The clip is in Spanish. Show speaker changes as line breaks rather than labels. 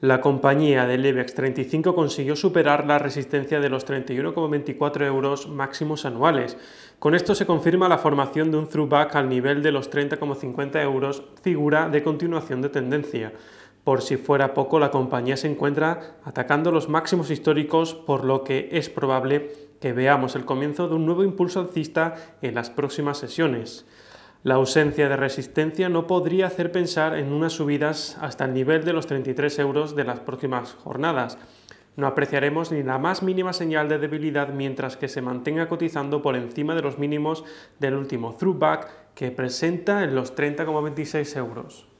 la compañía de Levex 35 consiguió superar la resistencia de los 31,24 euros máximos anuales. Con esto se confirma la formación de un throughback al nivel de los 30,50 euros, figura de continuación de tendencia. Por si fuera poco, la compañía se encuentra atacando los máximos históricos, por lo que es probable que veamos el comienzo de un nuevo impulso alcista en las próximas sesiones. La ausencia de resistencia no podría hacer pensar en unas subidas hasta el nivel de los 33 euros de las próximas jornadas. No apreciaremos ni la más mínima señal de debilidad mientras que se mantenga cotizando por encima de los mínimos del último throughback que presenta en los 30,26
euros.